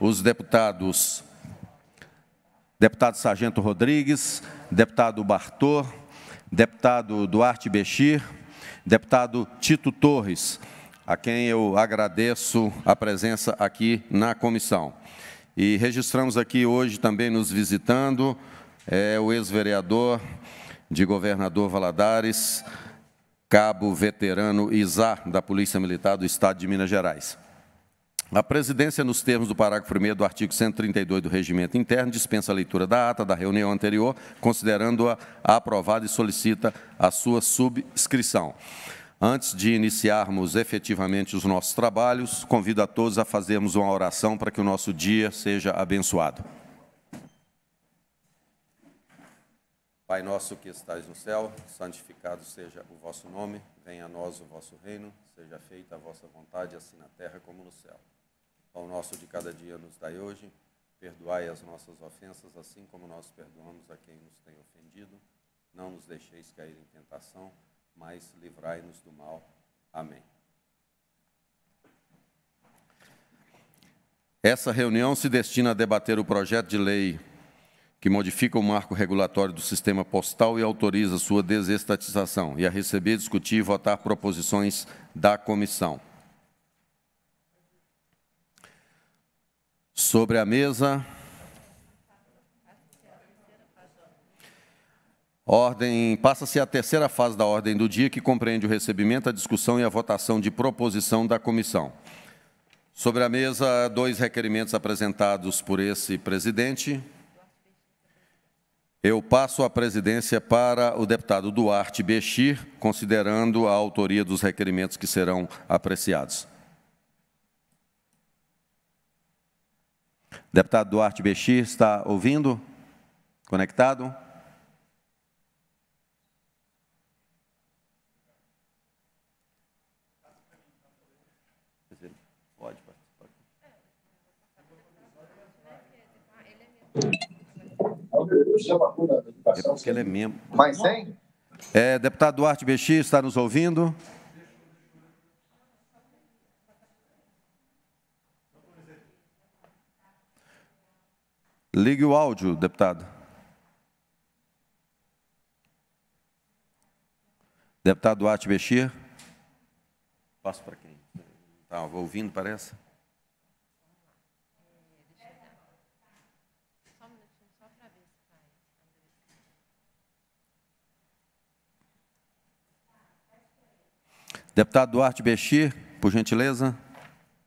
os deputados, deputado Sargento Rodrigues, deputado Bartor, deputado Duarte Bexir, deputado Tito Torres, a quem eu agradeço a presença aqui na comissão. E registramos aqui hoje também nos visitando é, o ex-vereador de Governador Valadares, cabo veterano Izar, da Polícia Militar do Estado de Minas Gerais. A presidência, nos termos do parágrafo 1 do artigo 132 do Regimento Interno, dispensa a leitura da ata da reunião anterior, considerando-a aprovada e solicita a sua subscrição. Antes de iniciarmos efetivamente os nossos trabalhos, convido a todos a fazermos uma oração para que o nosso dia seja abençoado. Pai nosso que estais no céu, santificado seja o vosso nome, venha a nós o vosso reino, seja feita a vossa vontade, assim na terra como no céu. Pão nosso de cada dia nos dai hoje. Perdoai as nossas ofensas, assim como nós perdoamos a quem nos tem ofendido. Não nos deixeis cair em tentação, mas livrai-nos do mal. Amém. Essa reunião se destina a debater o projeto de lei que modifica o marco regulatório do sistema postal e autoriza sua desestatização, e a receber, discutir e votar proposições da comissão. sobre a mesa. Ordem passa-se a terceira fase da ordem do dia, que compreende o recebimento, a discussão e a votação de proposição da comissão. Sobre a mesa, dois requerimentos apresentados por esse presidente. Eu passo a presidência para o deputado Duarte Bechir, considerando a autoria dos requerimentos que serão apreciados. Deputado Duarte Bexir, está ouvindo? Conectado? Pode participar. É porque ele é membro. Mas tem. É, deputado Duarte Bexir, está nos ouvindo? Ligue o áudio, deputado. Deputado Duarte Bexia. Passo para quem? Tá, vou ouvindo, parece. Deputado Duarte Bexir, por gentileza,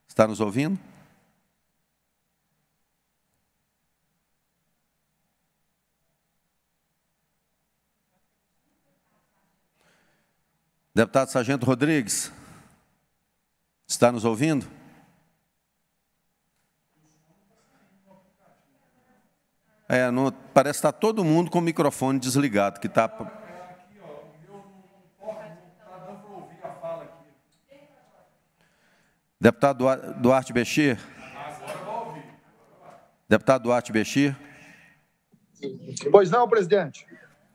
está nos ouvindo? Deputado Sargento Rodrigues, está nos ouvindo? É, parece que está todo mundo com o microfone desligado, que está... É tá Deputado Duarte Bexir. Deputado Duarte Bexir. Pois não, presidente.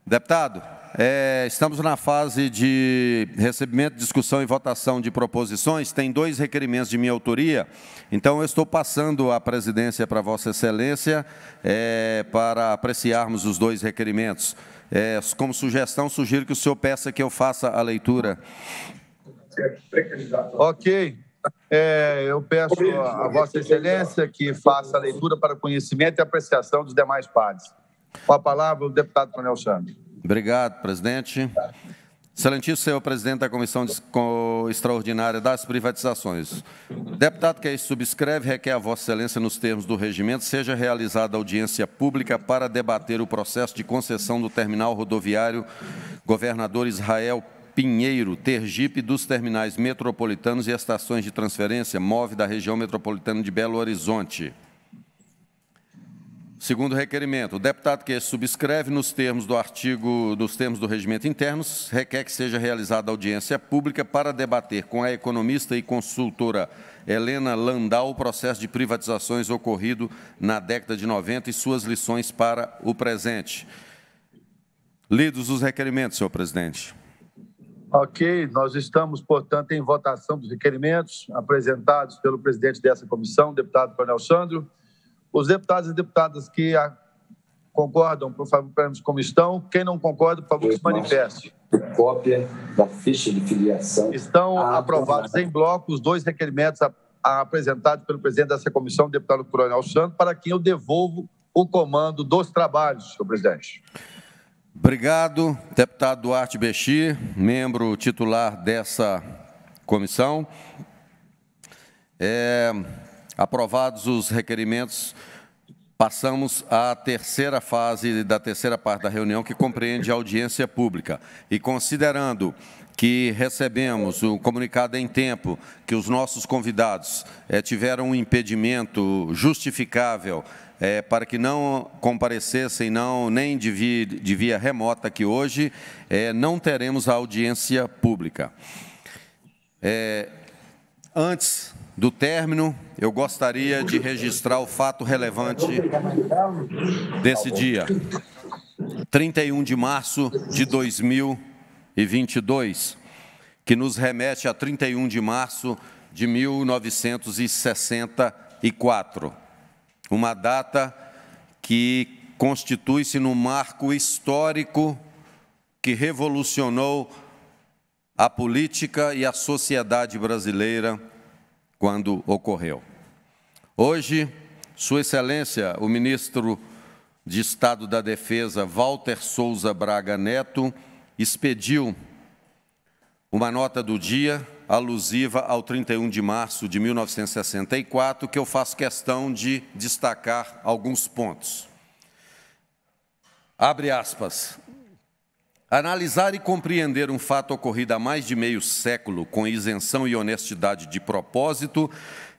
Deputado, é, estamos na fase de recebimento, discussão e votação de proposições. Tem dois requerimentos de minha autoria, então eu estou passando a presidência para Vossa Excelência é, para apreciarmos os dois requerimentos. É, como sugestão, sugiro que o senhor peça que eu faça a leitura. Ok. É, eu peço a Vossa Excelência que faça a leitura para conhecimento e apreciação dos demais pares. Com a palavra o deputado Tonel Santos. Obrigado, presidente. Excelentíssimo senhor presidente da Comissão Extraordinária das Privatizações. Deputado que aí subscreve, requer a Vossa Excelência, nos termos do regimento, seja realizada audiência pública para debater o processo de concessão do terminal rodoviário Governador Israel Pinheiro, Tergipe, dos terminais metropolitanos e estações de transferência MOVE da região metropolitana de Belo Horizonte. Segundo requerimento, o deputado que subscreve nos termos do artigo, nos termos do regimento internos, requer que seja realizada audiência pública para debater com a economista e consultora Helena Landau o processo de privatizações ocorrido na década de 90 e suas lições para o presente. Lidos os requerimentos, senhor presidente. Ok, nós estamos, portanto, em votação dos requerimentos apresentados pelo presidente dessa comissão, deputado Coronel Sandro. Os deputados e deputadas que concordam, por favor, como estão. Quem não concorda, por favor, que se manifeste. Cópia da ficha de filiação. Estão ah, aprovados em bloco os dois requerimentos apresentados pelo presidente dessa comissão, deputado Coronel Santos, para quem eu devolvo o comando dos trabalhos, senhor presidente. Obrigado, deputado Duarte Bexi, membro titular dessa comissão. É, Aprovados os requerimentos, Passamos à terceira fase da terceira parte da reunião, que compreende a audiência pública. E considerando que recebemos o comunicado em tempo, que os nossos convidados é, tiveram um impedimento justificável é, para que não comparecessem, não, nem de via, de via remota aqui hoje, é, não teremos a audiência pública. antes do término, eu gostaria de registrar o fato relevante desse dia, 31 de março de 2022, que nos remete a 31 de março de 1964, uma data que constitui-se no marco histórico que revolucionou a política e a sociedade brasileira quando ocorreu. Hoje, Sua Excelência, o ministro de Estado da Defesa, Walter Souza Braga Neto, expediu uma nota do dia alusiva ao 31 de março de 1964, que eu faço questão de destacar alguns pontos. Abre aspas. Analisar e compreender um fato ocorrido há mais de meio século com isenção e honestidade de propósito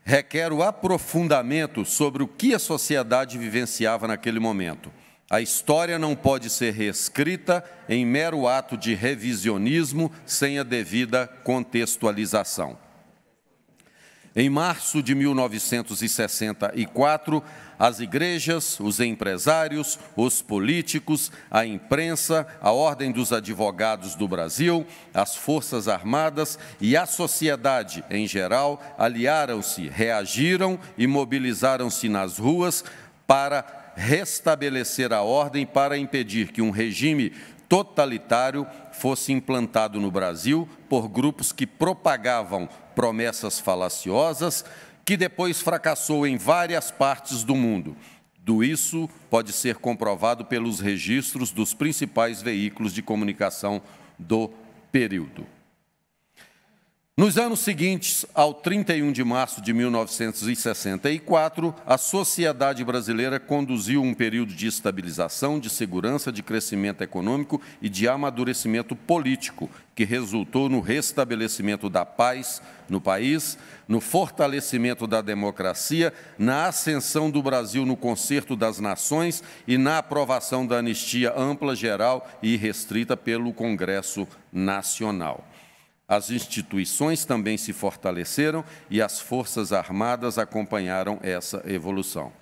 requer o aprofundamento sobre o que a sociedade vivenciava naquele momento. A história não pode ser reescrita em mero ato de revisionismo sem a devida contextualização. Em março de 1964, as igrejas, os empresários, os políticos, a imprensa, a Ordem dos Advogados do Brasil, as Forças Armadas e a sociedade em geral aliaram-se, reagiram e mobilizaram-se nas ruas para restabelecer a ordem para impedir que um regime totalitário fosse implantado no Brasil por grupos que propagavam promessas falaciosas, que depois fracassou em várias partes do mundo. Do isso pode ser comprovado pelos registros dos principais veículos de comunicação do período. Nos anos seguintes, ao 31 de março de 1964, a sociedade brasileira conduziu um período de estabilização, de segurança, de crescimento econômico e de amadurecimento político, que resultou no restabelecimento da paz no país, no fortalecimento da democracia, na ascensão do Brasil no concerto das nações e na aprovação da anistia ampla, geral e restrita pelo Congresso Nacional. As instituições também se fortaleceram e as Forças Armadas acompanharam essa evolução.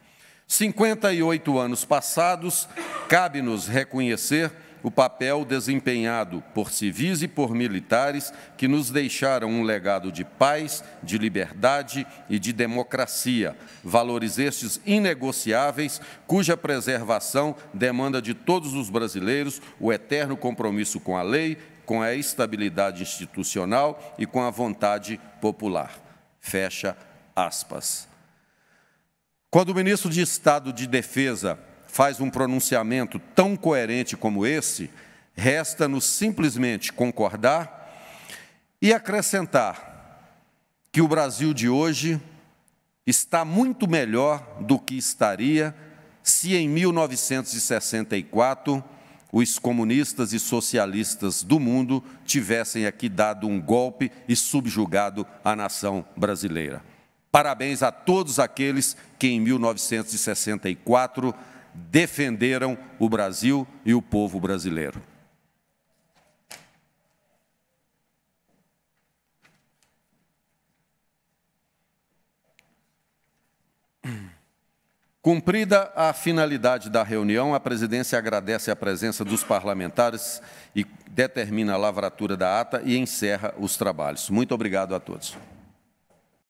58 anos passados, cabe-nos reconhecer o papel desempenhado por civis e por militares que nos deixaram um legado de paz, de liberdade e de democracia, valores estes inegociáveis, cuja preservação demanda de todos os brasileiros o eterno compromisso com a lei, com a estabilidade institucional e com a vontade popular. Fecha aspas. Quando o ministro de Estado de Defesa faz um pronunciamento tão coerente como esse, resta-nos simplesmente concordar e acrescentar que o Brasil de hoje está muito melhor do que estaria se em 1964 os comunistas e socialistas do mundo tivessem aqui dado um golpe e subjugado a nação brasileira. Parabéns a todos aqueles que em 1964 defenderam o Brasil e o povo brasileiro. Cumprida a finalidade da reunião, a presidência agradece a presença dos parlamentares e determina a lavratura da ata e encerra os trabalhos. Muito obrigado a todos.